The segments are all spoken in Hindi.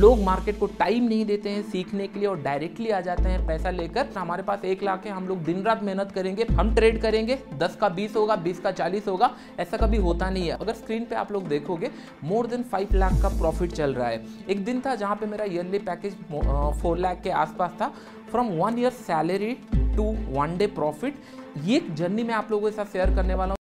लोग मार्केट को टाइम नहीं देते हैं सीखने के लिए और डायरेक्टली आ जाते हैं पैसा लेकर तो हमारे पास एक लाख है हम लोग दिन रात मेहनत करेंगे हम ट्रेड करेंगे दस का बीस होगा बीस का चालीस होगा ऐसा कभी होता नहीं है अगर स्क्रीन पे आप लोग देखोगे मोर देन फाइव लाख का प्रॉफिट चल रहा है एक दिन था जहाँ पे मेरा ईयरली पैकेज फोर लाख के आसपास था from one year salary to one day profit ये जर्नी मैं आप लोगों के साथ शेयर करने वाला हूँ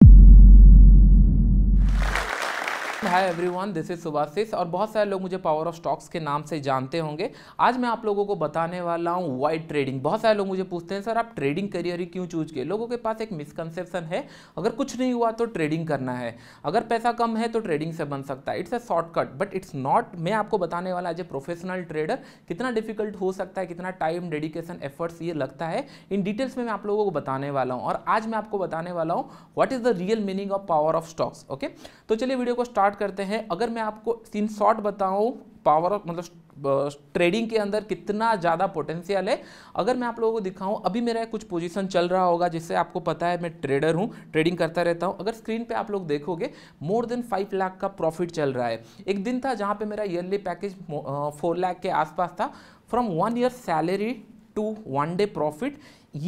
hi everyone this is Subhashis और बहुत सारे लोग मुझे पावर ऑफ स्टॉक्स के नाम से जानते होंगे आज मैं आप लोगों को बताने वाला हूँ वाइड ट्रेडिंग बहुत सारे लोग मुझे पूछते हैं सर आप ट्रेडिंग करियर ही क्यों चूज किए लोगों के पास एक मिसकंसेप्शन है अगर कुछ नहीं हुआ तो ट्रेडिंग करना है अगर पैसा कम है तो ट्रेडिंग से बन सकता है it's a shortcut but it's not मैं आपको बताने वाला एज ए प्रोफेशनल ट्रेडर कितना डिफिकल्ट हो सकता है कितना टाइम डेडिकेशन एफर्ट्स ये लगता है इन डिटेल्स में मैं आप लोगों को बताने वाला हूँ और आज मैं आपको बताने वाला हूँ what is the real meaning of power of stocks okay तो चलिए वीडियो को स्टार्ट स्टार्ट करते हैं अगर मैं आपको इन शॉर्ट बताऊं पावर ऑफ मतलब ट्रेडिंग के अंदर कितना ज़्यादा पोटेंशियल है अगर मैं आप लोगों को दिखाऊं अभी मेरा कुछ पोजीशन चल रहा होगा जिससे आपको पता है मैं ट्रेडर हूं ट्रेडिंग करता रहता हूं अगर स्क्रीन पे आप लोग देखोगे मोर देन फाइव लाख का प्रॉफिट चल रहा है एक दिन था जहां पे मेरा ईयरली पैकेज फोर लाख के आसपास था from one year salary to one day profit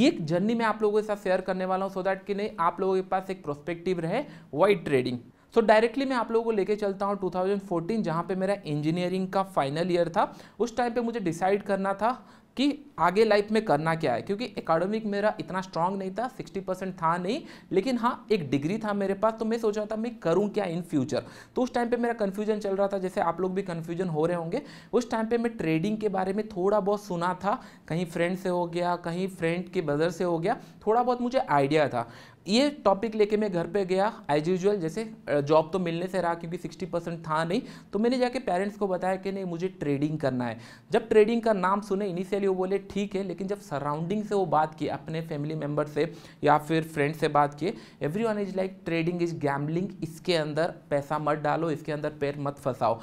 ये एक जर्नी मैं आप लोगों के साथ शेयर करने वाला हूँ सो दैट कि नहीं आप लोगों के पास एक प्रोस्पेक्टिव रहे वाइड ट्रेडिंग सो so, डायरेक्टली मैं आप लोगों को लेके चलता हूँ 2014 जहाँ पे मेरा इंजीनियरिंग का फाइनल ईयर था उस टाइम पे मुझे डिसाइड करना था कि आगे लाइफ में करना क्या है क्योंकि एकेडमिक मेरा इतना स्ट्रांग नहीं था 60 परसेंट था नहीं लेकिन हाँ एक डिग्री था मेरे पास तो मैं सोच रहा था मैं करूँ क्या इन फ्यूचर तो उस टाइम पे मेरा कन्फ्यूजन चल रहा था जैसे आप लोग भी कन्फ्यूजन हो रहे होंगे उस टाइम पे मैं ट्रेडिंग के बारे में थोड़ा बहुत सुना था कहीं फ्रेंड से हो गया कहीं फ्रेंड के ब्रदर से हो गया थोड़ा बहुत मुझे आइडिया था ये टॉपिक लेके मैं घर पे गया एज यूजल जैसे जॉब तो मिलने से रहा क्योंकि 60 परसेंट था नहीं तो मैंने जाके पेरेंट्स को बताया कि नहीं मुझे ट्रेडिंग करना है जब ट्रेडिंग का नाम सुने इनिशियली वो बोले ठीक है लेकिन जब सराउंडिंग से वो बात की अपने फैमिली मेम्बर से या फिर फ्रेंड से बात किए everyone is like trading is gambling इसके अंदर पैसा मत डालो इसके अंदर पैर मत फंसाओ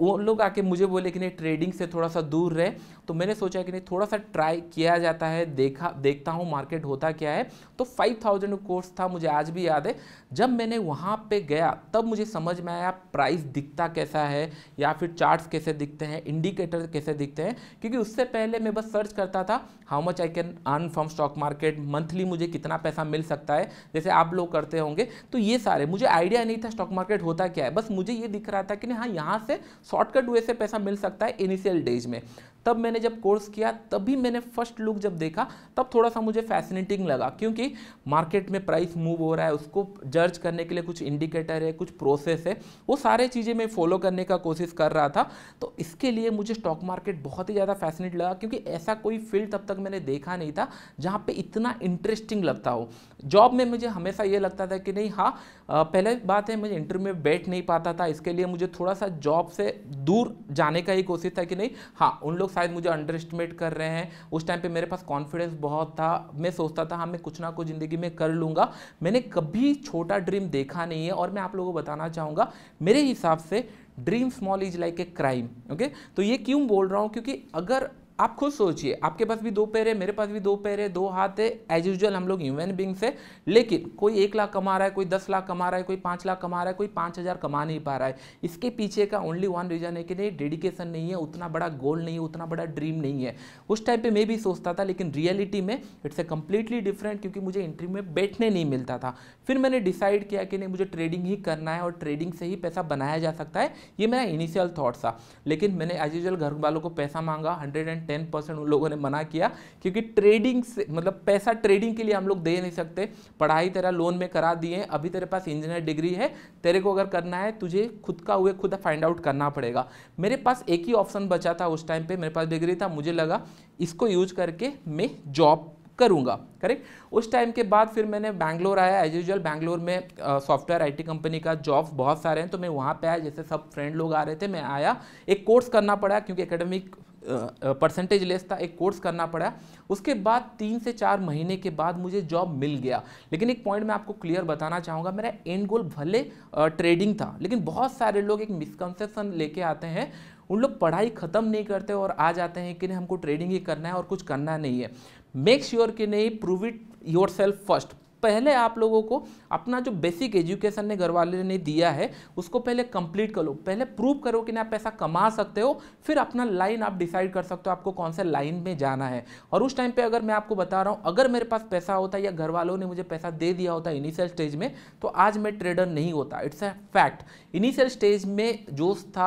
वो लोग आके मुझे बोले कि नहीं ट्रेडिंग से थोड़ा सा दूर रहे तो मैंने सोचा कि नहीं थोड़ा सा ट्राई किया जाता है देखा देखता हूँ मार्केट होता क्या है तो फाइव थाउजेंड कोर्स था मुझे आज भी याद है जब मैंने वहाँ पे गया तब मुझे समझ में आया प्राइस दिखता कैसा है या फिर चार्ट्स कैसे दिखते हैं इंडिकेटर कैसे दिखते हैं क्योंकि उससे पहले मैं बस सर्च करता था how much I can earn from stock market monthly मुझे कितना पैसा मिल सकता है जैसे आप लोग करते होंगे तो ये सारे मुझे आइडिया नहीं था स्टॉक मार्केट होता क्या है बस मुझे ये दिख रहा था कि नहीं हाँ यहाँ से शॉर्टकट वे से पैसा मिल सकता है इनिशियल डेज में तब मैंने जब कोर्स किया तभी मैंने फर्स्ट लुक जब देखा तब थोड़ा सा मुझे फैसिनेटिंग लगा क्योंकि मार्केट में प्राइस मूव हो रहा है उसको जर्ज करने के लिए कुछ इंडिकेटर है कुछ प्रोसेस है वो सारे चीज़ें मैं फॉलो करने का कोशिश कर रहा था तो इसके लिए मुझे स्टॉक मार्केट बहुत ही ज़्यादा फैसिनेट लगा क्योंकि ऐसा कोई फील्ड तब तक मैंने देखा नहीं था जहाँ पर इतना इंटरेस्टिंग लगता हो जॉब में मुझे हमेशा ये लगता था कि नहीं हाँ पहले बात है मुझे इंटरव्यू में बैठ नहीं पाता था इसके लिए मुझे थोड़ा सा जॉब से दूर जाने का ही कोशिश था कि नहीं हाँ उन लोग शायद मुझे अंडर एस्टिमेट कर रहे हैं उस टाइम पे मेरे पास कॉन्फिडेंस बहुत था मैं सोचता था हाँ मैं कुछ ना कुछ ज़िंदगी में कर लूँगा मैंने कभी छोटा ड्रीम देखा नहीं है और मैं आप लोगों को बताना चाहूँगा मेरे हिसाब से dream small is like a crime okay तो ये क्यों बोल रहा हूँ क्योंकि अगर आप खुद सोचिए आपके पास भी दो पैर है मेरे पास भी दो पैर है दो हाथ है एज यूजल हम लोग ह्यूमन बींग्स है लेकिन कोई एक लाख कमा रहा है कोई दस लाख कमा रहा है कोई पाँच लाख कमा रहा है कोई पाँच हज़ार कमा नहीं पा रहा है इसके पीछे का ओनली वन रीजन है कि नहीं डेडिकेशन नहीं है उतना बड़ा गोल नहीं है उतना बड़ा ड्रीम नहीं है उस टाइम पर मैं भी सोचता था लेकिन रियलिटी में इट्स ए कम्प्लीटली डिफरेंट क्योंकि मुझे इंट्री में बैठने नहीं मिलता था फिर मैंने डिसाइड किया कि नहीं मुझे ट्रेडिंग ही करना है और ट्रेडिंग से ही पैसा बनाया जा सकता है ये मेरा इनिशियल थाट था लेकिन मैंने एज यूजल घर वालों को पैसा मांगा हंड्रेड एंड टेन परसेंट उन लोगों ने मना किया क्योंकि ट्रेडिंग से मतलब पैसा ट्रेडिंग के लिए हम लोग दे नहीं सकते पढ़ाई तेरा लोन में करा दिए अभी तेरे पास इंजीनियर डिग्री है तेरे को अगर करना है तुझे खुद का हुए खुद फाइंड आउट करना पड़ेगा मेरे पास एक ही ऑप्शन बचा था उस टाइम पर मेरे पास डिग्री था मुझे लगा इसको यूज करके मैं जॉब करूंगा करेक्ट उस टाइम के बाद फिर मैंने बैंगलोर आया एज यूजल बैंगलोर में सॉफ्टवेयर आईटी कंपनी का जॉब बहुत सारे हैं तो मैं वहां पे आया जैसे सब फ्रेंड लोग आ रहे थे मैं आया एक कोर्स करना पड़ा क्योंकि एकेडमिक परसेंटेज लेस था एक कोर्स करना पड़ा उसके बाद तीन से चार महीने के बाद मुझे जॉब मिल गया लेकिन एक पॉइंट मैं आपको क्लियर बताना चाहूँगा मेरा एंड गोल भले ट्रेडिंग था लेकिन बहुत सारे लोग एक मिसकनसेप्शन लेके आते हैं उन लोग पढ़ाई ख़त्म नहीं करते और आ जाते हैं कि नहीं हमको ट्रेडिंग ही करना है और कुछ करना नहीं है मेक श्योर sure कि नहीं prove it yourself first पहले आप लोगों को अपना जो बेसिक एजुकेशन ने घर वाले ने दिया है उसको पहले कंप्लीट करो पहले प्रूव करो कि ना आप पैसा कमा सकते हो फिर अपना लाइन आप डिसाइड कर सकते हो आपको कौन से लाइन में जाना है और उस टाइम पर अगर मैं आपको बता रहा हूँ अगर मेरे पास पैसा होता या घर वालों ने मुझे पैसा दे दिया होता इनिशियल स्टेज में तो आज मैं ट्रेडर नहीं होता it's a fact initial stage में जोश था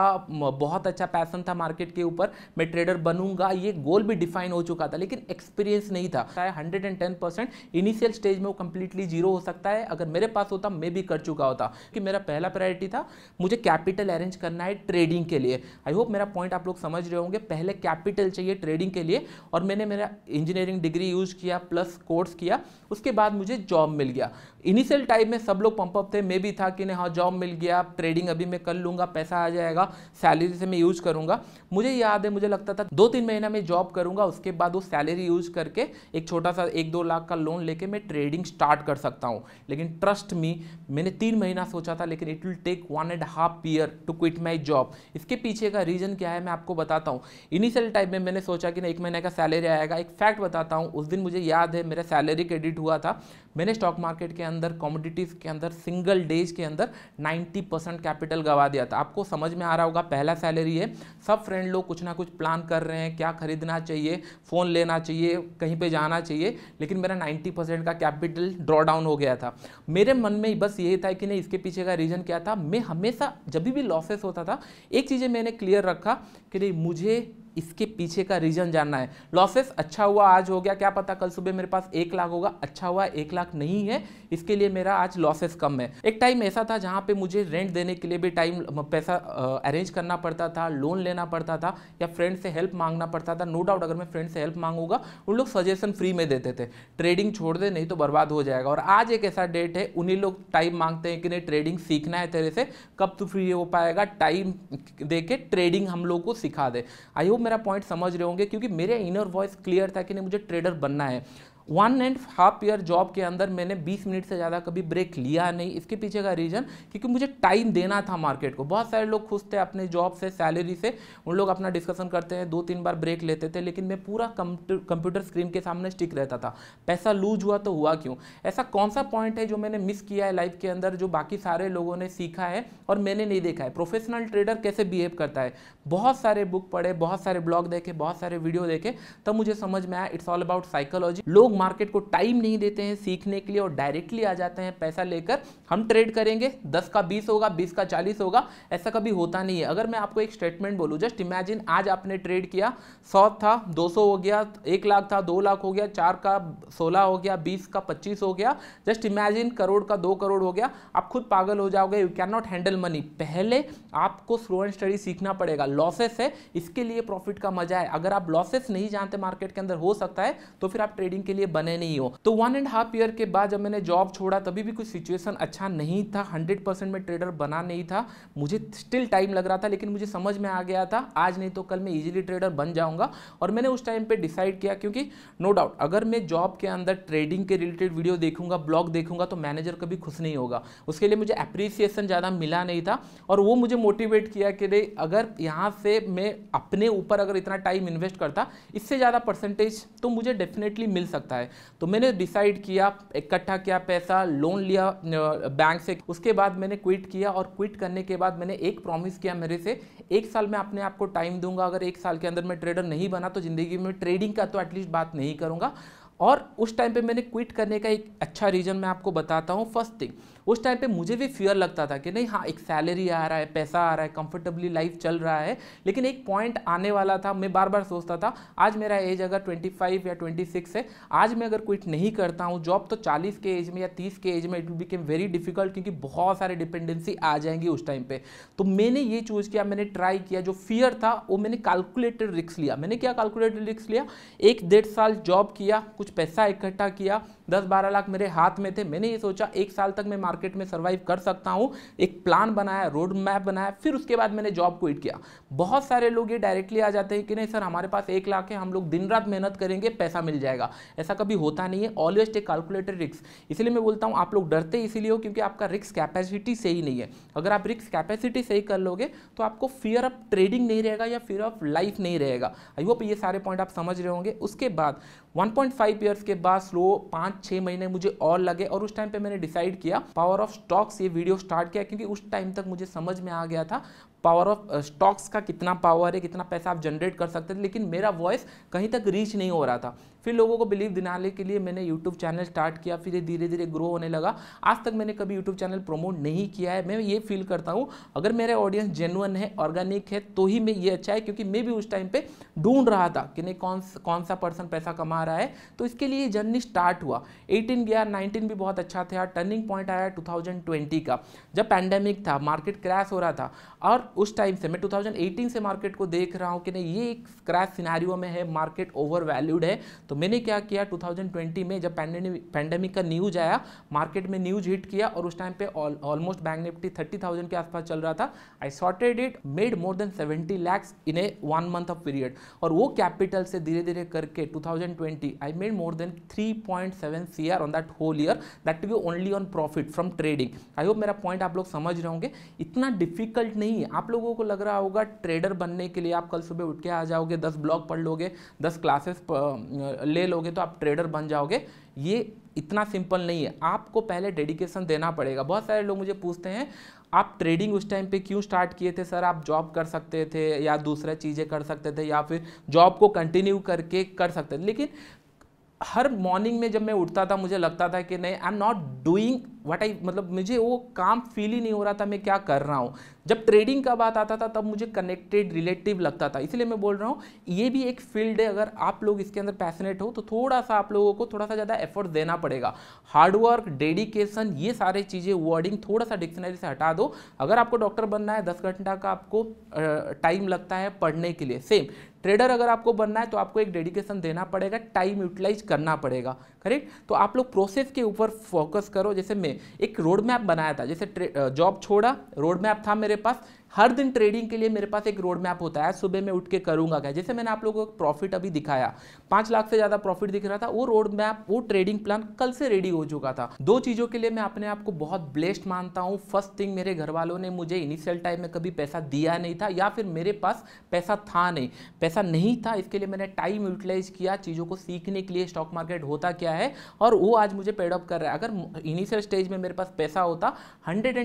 बहुत अच्छा पैसन था मार्केट के ऊपर मैं ट्रेडर बनूंगा ये गोल भी डिफाइन हो चुका था लेकिन एक्सपीरियंस नहीं था hundred and ten percent initial stage में वो कंप्लीटली जीरो हो सकता है अगर मेरे पास होता मैं भी कर चुका होता कि मेरा पहला प्रायोरिटी था मुझे कैपिटल अरेंज करना है ट्रेडिंग के लिए आई होप मेरा पॉइंट आप लोग समझ रहे होंगे पहले कैपिटल चाहिए ट्रेडिंग के लिए और मैंने मेरा इंजीनियरिंग डिग्री यूज किया प्लस कोर्स किया उसके बाद मुझे जॉब मिल गया इनिशियल टाइम में सब लोग पंपअप थे मैं भी था कि नहीं हाँ जॉब मिल गया ट्रेडिंग अभी मैं कर लूंगा पैसा आ जाएगा सैलरी से मैं यूज करूंगा मुझे याद है मुझे लगता था दो तीन महीना मैं जॉब करूँगा उसके बाद वो सैलरी यूज करके एक छोटा सा एक दो लाख का लोन लेके मैं ट्रेडिंग स्टार्ट कर सकता हूँ लेकिन ट्रस्ट मी मैंने तीन महीना सोचा था लेकिन it will take one and half year to quit my job इसके पीछे का रीज़न क्या है मैं आपको बताता हूँ इनिशियल टाइम में मैंने सोचा कि ना एक महीने का सैलरी आएगा एक फैक्ट बताता हूँ उस दिन मुझे याद है मेरा सैलरी क्रेडिट हुआ था मैंने स्टॉक मार्केट के अंदर अंदर कॉमोडिटीज़ के अंदर सिंगल डेज के अंदर 90 परसेंट कैपिटल गवा दिया था आपको समझ में आ रहा होगा पहला सैलरी है सब फ्रेंड लोग कुछ ना कुछ प्लान कर रहे हैं क्या खरीदना चाहिए फ़ोन लेना चाहिए कहीं पर जाना चाहिए लेकिन मेरा नाइन्टी का कैपिटल ड्रॉ डाउन हो गया था मेरे मन में बस यही था कि नहीं इसके पीछे का रीज़न क्या था मैं हमेशा जब भी लॉसेस होता था एक चीज़ें मैंने क्लियर रखा कि नहीं मुझे इसके पीछे का रीजन जानना है लॉसेस अच्छा हुआ आज हो गया क्या पता कल सुबह मेरे पास एक लाख होगा अच्छा हुआ एक लाख नहीं है इसके लिए मेरा आज लॉसेस कम है एक टाइम ऐसा था जहाँ पे मुझे रेंट देने के लिए भी टाइम पैसा अरेंज करना पड़ता था लोन लेना पड़ता था या फ्रेंड से हेल्प मांगना पड़ता था नो डाउट अगर मैं फ्रेंड से हेल्प मांगूंगा उन लोग सजेशन फ्री में देते थे ट्रेडिंग छोड़ दे नहीं तो बर्बाद हो जाएगा और आज एक ऐसा डेट है उन्हीं लोग टाइम मांगते हैं कि नहीं ट्रेडिंग सीखना है तेरे से कब तू फ्री हो पाएगा टाइम दे के ट्रेडिंग हम लोग को सिखा दे आई होप मेरा पॉइंट समझ रहे होंगे क्योंकि मेरे इनर वॉइस क्लियर था कि नहीं मुझे ट्रेडर बनना है one and half year job के अंदर मैंने 20 मिनट से ज़्यादा कभी ब्रेक लिया नहीं इसके पीछे का रीज़न क्योंकि मुझे टाइम देना था मार्केट को बहुत सारे लोग खुश थे अपने जॉब से सैलरी से उन लोग अपना डिस्कशन करते हैं दो तीन बार ब्रेक लेते थे लेकिन मैं पूरा कंप्यूटर स्क्रीन के सामने स्टिक रहता था पैसा लूज हुआ तो हुआ क्यों ऐसा कौन सा पॉइंट है जो मैंने मिस किया है लाइफ के अंदर जो बाकी सारे लोगों ने सीखा है और मैंने नहीं देखा है प्रोफेशनल ट्रेडर कैसे बिहेव करता है बहुत सारे बुक पढ़े बहुत सारे ब्लॉग देखे बहुत सारे वीडियो देखे तब मुझे समझ में आया इट्स ऑल अबाउट साइकोलॉजी लोग मार्केट को टाइम नहीं देते हैं सीखने के लिए और डायरेक्टली आ जाते हैं पैसा लेकर हम ट्रेड करेंगे दस का बीस होगा बीस का चालीस होगा ऐसा कभी होता नहीं है अगर मैं आपको एक स्टेटमेंट बोलूँ जस्ट इमेजिन आज आपने ट्रेड किया सौ था दो हो गया एक लाख था दो लाख हो गया चार का सोलह हो गया बीस का पच्चीस हो गया जस्ट इमेजिन करोड़ का दो करोड़ हो गया आप खुद पागल हो जाओगे you can not handle money पहले आपको स्लो एंड स्टडी सीखना पड़ेगा लॉसेस है इसके लिए प्रॉफिट का मजा है अगर आप लॉसेस नहीं जानते मार्केट के अंदर हो सकता है तो फिर आप ट्रेडिंग के लिए लिए बने नहीं हो तो वन एंड हाफ ईयर के बाद जब मैंने जॉब छोड़ा तभी भी कुछ सिचुएशन अच्छा नहीं था हंड्रेड परसेंट में ट्रेडर बना नहीं था मुझे स्टिल टाइम लग रहा था लेकिन मुझे समझ में आ गया था आज नहीं तो कल मैं इजिली ट्रेडर बन जाऊंगा और मैंने उस टाइम पर डिसाइड किया क्योंकि नो डाउट अगर मैं जॉब के अंदर ट्रेडिंग के रिलेटेड वीडियो देखूंगा ब्लॉग देखूंगा तो मैनेजर कभी खुश नहीं होगा उसके लिए मुझे अप्रिसिएशन ज़्यादा मिला नहीं था और वो मुझे मोटिवेट किया कि रे अगर यहाँ से मैं अपने ऊपर अगर इतना टाइम इन्वेस्ट करता इससे ज़्यादा परसेंटेज तो मुझे डेफिनेटली मिल सकता आता है तो मैंने डिसाइड किया इकट्ठा किया पैसा लोन लिया बैंक से उसके बाद मैंने क्विट किया और क्विट करने के बाद मैंने एक प्रॉमिस किया मेरे से एक साल में अपने आप को टाइम दूंगा अगर एक साल के अंदर मैं ट्रेडर नहीं बना तो ज़िंदगी में ट्रेडिंग का तो एटलीस्ट बात नहीं करूँगा और उस टाइम पे मैंने क्विट करने का एक अच्छा रीज़न मैं आपको बताता हूँ फर्स्ट थिंग उस टाइम पे मुझे भी फियर लगता था कि नहीं हाँ एक सैलरी आ रहा है पैसा आ रहा है कंफर्टेबली लाइफ चल रहा है लेकिन एक पॉइंट आने वाला था मैं बार बार सोचता था आज मेरा एज अगर 25 या 26 है आज मैं अगर क्विट नहीं करता हूँ जॉब तो 40 के एज में या 30 के एज में इट बिकेम वेरी डिफिकल्ट क्योंकि बहुत सारे डिपेंडेंसी आ जाएंगी उस टाइम पर तो मैंने ये चूज़ किया मैंने ट्राई किया जो फियर था वो मैंने कैलकुलेटेड रिक्स लिया मैंने क्या कैलकुलेटेड रिक्स लिया एक डेढ़ साल जॉब किया कुछ पैसा इकट्ठा किया दस बारह लाख मेरे हाथ में थे मैंने ये सोचा एक साल तक मैं मार्केट में सर्वाइव कर सकता हूँ एक प्लान बनाया रोड मैप बनाया फिर उसके बाद मैंने जॉब क्विट किया बहुत सारे लोग ये डायरेक्टली आ जाते हैं कि नहीं सर हमारे पास एक लाख है हम लोग दिन रात मेहनत करेंगे पैसा मिल जाएगा ऐसा कभी होता नहीं है ऑलवेज टेक कैलकुलेटेड रिक्स इसलिए मैं बोलता हूँ आप लोग डरते इसीलिए हो क्योंकि आपका रिक्स कैपेसिटी सही नहीं है अगर आप रिक्स कैपेसिटी सही कर लोगे तो आपको फियर ऑफ ट्रेडिंग नहीं रहेगा या फियर ऑफ लाइफ नहीं रहेगा आई होप ये सारे पॉइंट आप समझ रहे होंगे उसके बाद 1.5 पॉइंट ईयर्स के बाद स्लो पाँच पांच छह महीने मुझे और लगे और उस टाइम पे मैंने डिसाइड किया पावर ऑफ स्टॉक्स ये वीडियो स्टार्ट किया क्योंकि उस टाइम तक मुझे समझ में आ गया था पावर ऑफ स्टॉक्स का कितना पावर है कितना पैसा आप जनरेट कर सकते थे लेकिन मेरा वॉइस कहीं तक रीच नहीं हो रहा था फिर लोगों को बिलीव दिलाने के लिए मैंने यूट्यूब चैनल स्टार्ट किया फिर धीरे धीरे ग्रो होने लगा आज तक मैंने कभी यूट्यूब चैनल प्रमोट नहीं किया है मैं ये फील करता हूँ अगर मेरे ऑडियंस जेनुअन है ऑर्गेनिक है तो ही मैं ये अच्छा है क्योंकि मैं भी उस टाइम पर ढूंढ रहा था कि नहीं कौन कौन सा पर्सन पैसा कमा रहा है तो इसके लिए जर्नी स्टार्ट हुआ एटीन गया नाइनटीन भी बहुत अच्छा था टर्निंग पॉइंट आया टू का जब पैंडेमिक था मार्केट क्रैश हो रहा था और उस टाइम से मैं 2018 से मार्केट को देख रहा हूँ कि नहीं ये एक क्रैश सिनारियो में है मार्केट ओवर वैल्यूड है तो मैंने क्या किया 2020 में जब पैंडेमिक का न्यूज आया मार्केट में न्यूज हिट किया और उस टाइम पे ऑलमोस्ट बैंक निफ्टी थर्टी के आसपास चल रहा था I shorted it made more than seventy lakhs in a one month of period और वो कैपिटल से धीरे धीरे करके to I made more than point seven on that whole year that be only on profit from trading I hope मेरा पॉइंट आप लोग समझ रहे होंगे इतना डिफिकल्ट नहीं है आप लोगों को लग रहा होगा ट्रेडर बनने के लिए आप कल सुबह उठ के आ जाओगे दस ब्लॉग पढ़ लोगे दस क्लासेस ले लोगे तो आप ट्रेडर बन जाओगे ये इतना सिंपल नहीं है आपको पहले डेडिकेशन देना पड़ेगा बहुत सारे लोग मुझे पूछते हैं आप ट्रेडिंग उस टाइम पे क्यों स्टार्ट किए थे सर आप जॉब कर सकते थे या दूसरा चीज़ें कर सकते थे या फिर जॉब को कंटिन्यू करके कर सकते थे लेकिन हर मॉर्निंग में जब मैं उठता था मुझे लगता था कि नहीं I am not doing what I मतलब मुझे वो काम फील ही नहीं हो रहा था मैं क्या कर रहा हूँ जब ट्रेडिंग का बात आता था तब मुझे कनेक्टेड रिलेटिव लगता था इसलिए मैं बोल रहा हूँ ये भी एक फील्ड है अगर आप लोग इसके अंदर पैसनेट हो तो थोड़ा सा आप लोगों को थोड़ा सा ज़्यादा एफर्ट देना पड़ेगा हार्डवर्क डेडिकेशन ये सारे चीज़ें वर्डिंग थोड़ा सा डिक्शनरी से हटा दो अगर आपको डॉक्टर बनना है दस घंटा का आपको टाइम लगता है पढ़ने के लिए सेम ट्रेडर अगर आपको बनना है तो आपको एक डेडिकेशन देना पड़ेगा टाइम यूटिलाइज करना पड़ेगा करेक्ट तो आप लोग प्रोसेस के ऊपर फोकस करो जैसे मैं एक रोड मैप बनाया था जैसे जॉब छोड़ा रोड मैप था मेरे पास हर दिन ट्रेडिंग के लिए मेरे पास एक रोड मैप होता है सुबह मैं उठ के करूंगा क्या जैसे मैंने आप लोगों को प्रॉफिट अभी दिखाया पांच लाख से ज़्यादा प्रॉफिट दिख रहा था वो रोड मैप वो ट्रेडिंग प्लान कल से रेडी हो चुका था दो चीज़ों के लिए मैं अपने आप को बहुत ब्लेस्ड मानता हूँ फर्स्ट थिंग मेरे घर वालों ने मुझे इनिशियल टाइम में कभी पैसा दिया नहीं था या फिर मेरे पास पैसा था नहीं पैसा नहीं था इसके लिए मैंने टाइम यूटिलाइज किया चीज़ों को सीखने के लिए स्टॉक मार्केट होता क्या है और वो आज मुझे पेडअप कर रहा है अगर इनिशियल स्टेज में मेरे पास पैसा होता हंड्रेड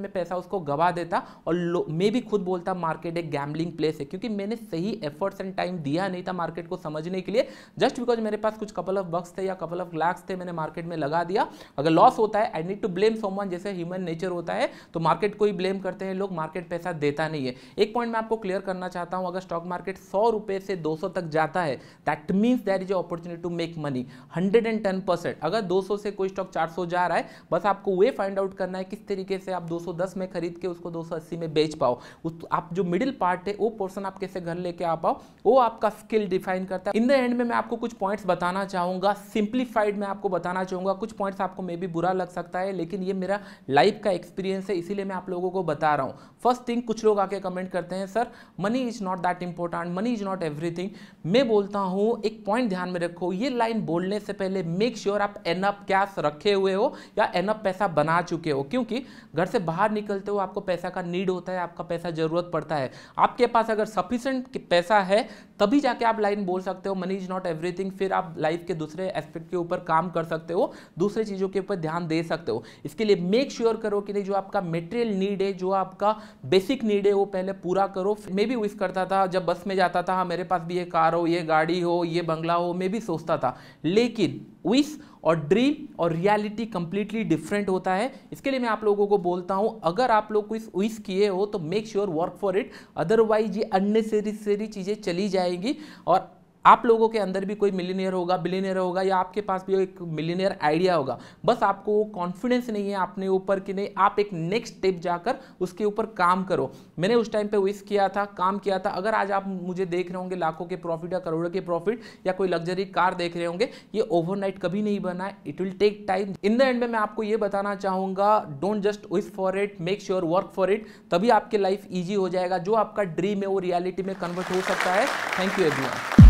में पैसा उसको गवा देता और तो मैं भी खुद बोलता मार्केट एक गैमलिंग प्लेस है क्योंकि मैंने सही एफर्ट्स एंड टाइम दिया नहीं था मार्केट को समझने के लिए जस्ट बिकॉज मेरे पास कुछ कपल ऑफ बक्स थे या कपल ऑफ लैक्स थे मैंने मार्केट में लगा दिया अगर लॉस होता है I need to blame someone जैसे ह्यूमन नेचर होता है तो मार्केट को ही ब्लेम करते हैं लोग मार्केट पैसा देता नहीं है एक पॉइंट मैं आपको क्लियर करना चाहता हूँ अगर स्टॉक मार्केट सौ रुपये से दो सौ तक जाता है that means that is opportunity to make money hundred and ten percent अगर दो सौ से कोई स्टॉक चार सौ जा रहा है बस आपको वे फाइंड आउट करना है किस तरीके से आप दो सौ दस में खरीद के उसको दो सौ अस्सी में बेच बेच पाओ उस तो आप जो मिडिल पार्ट है वो पोर्सन आप कैसे घर लेके आ पाओ वो आपका स्किल डिफाइन करता है इन द एंड में मैं आपको कुछ पॉइंट्स बताना चाहूँगा सिंप्लीफाइड मैं आपको बताना चाहूँगा कुछ पॉइंट्स आपको मे भी बुरा लग सकता है लेकिन ये मेरा लाइफ का एक्सपीरियंस है इसीलिए मैं आप लोगों को बता रहा हूँ फर्स्ट थिंग कुछ लोग आके कमेंट करते हैं sir money is not that important money is not everything मैं बोलता हूँ एक पॉइंट ध्यान में रखो ये लाइन बोलने से पहले मेक श्योर sure आप एनअप कैश रखे हुए हो या एनअप पैसा बना चुके हो क्योंकि घर से बाहर निकलते हो आपको पैसा का नीड होता है है आपका पैसा जरूरत पड़ता है आपके पास अगर सफिशेंट पैसा है तभी जाके आप लाइन बोल सकते हो मनी इज नॉट एवरीथिंग फिर आप लाइफ के दूसरे एस्पेक्ट के ऊपर काम कर सकते हो दूसरे चीज़ों के ऊपर ध्यान दे सकते हो इसके लिए मेक श्योर sure करो कि नहीं जो आपका मेटेरियल नीड है जो आपका बेसिक नीड है वो पहले पूरा करो मैं भी विश करता था जब बस में जाता था हाँ, मेरे पास भी ये कार हो ये गाड़ी हो ये बंगला हो मैं भी सोचता था लेकिन विश और ड्रीम और रियलिटी कंप्लीटली डिफरेंट होता है इसके लिए मैं आप लोगों को बोलता हूँ अगर आप लोग कुछ विश किए हो तो make sure work for it otherwise ये अननेसेसरी चीज़ें चली जाएंगी और आप लोगों के अंदर भी कोई मिलीनियर होगा बिलीनियर होगा या आपके पास भी एक मिलीनियर आइडिया होगा बस आपको वो कॉन्फिडेंस नहीं है अपने ऊपर कि नहीं आप एक नेक्स्ट स्टेप जाकर उसके ऊपर काम करो मैंने उस टाइम पे विश किया था काम किया था अगर आज आप मुझे देख रहे होंगे लाखों के प्रॉफिट या करोड़ों के प्रॉफिट या कोई लग्जरी कार देख रहे होंगे ये ओवरनाइट कभी नहीं बना है it will take time in the end में मैं आपको ये बताना चाहूंगा don't just wish for it make sure work for it तभी आपकी लाइफ ईजी हो जाएगा जो आपका ड्रीम है वो रियालिटी में कन्वर्ट हो सकता है थैंक यू एवरी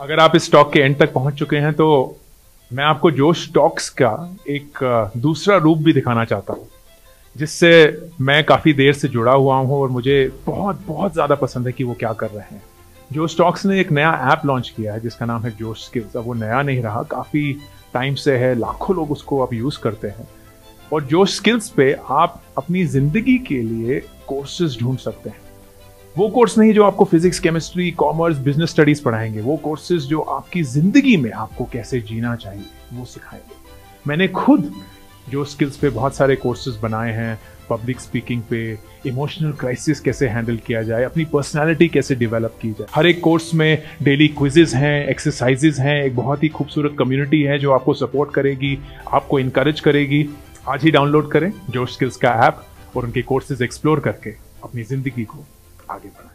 अगर आप इस स्टॉक के एंड तक पहुंच चुके हैं तो मैं आपको जो स्टॉक्स का एक दूसरा रूप भी दिखाना चाहता हूँ जिससे मैं काफ़ी देर से जुड़ा हुआ हूँ और मुझे बहुत बहुत ज़्यादा पसंद है कि वो क्या कर रहे हैं जो स्टॉक्स ने एक नया ऐप लॉन्च किया है जिसका नाम है जोश स्किल्स अब वो नया नहीं रहा काफ़ी टाइम से है लाखों लोग उसको अब यूज़ करते हैं और जोश स्किल्स पे आप अपनी ज़िंदगी के लिए कोर्सेज ढूंढ सकते हैं वो कोर्स नहीं जो आपको physics chemistry commerce business studies पढ़ाएंगे वो कोर्सेज जो आपकी जिंदगी में आपको कैसे जीना चाहिए वो सिखाएंगे मैंने खुद जो स्किल्स पे बहुत सारे कोर्सेज बनाए हैं पब्लिक स्पीकिंग पे इमोशनल क्राइसिस कैसे हैंडल किया जाए अपनी पर्सनालिटी कैसे डेवलप की जाए हर एक कोर्स में डेली क्विजेज हैं एक्सरसाइजेज हैं एक बहुत ही खूबसूरत कम्युनिटी है जो आपको सपोर्ट करेगी आपको इनक्रेज करेगी आज ही डाउनलोड करें जोश स्किल्स का ऐप और उनके कोर्सेज एक्सप्लोर करके अपनी ज़िंदगी को আগে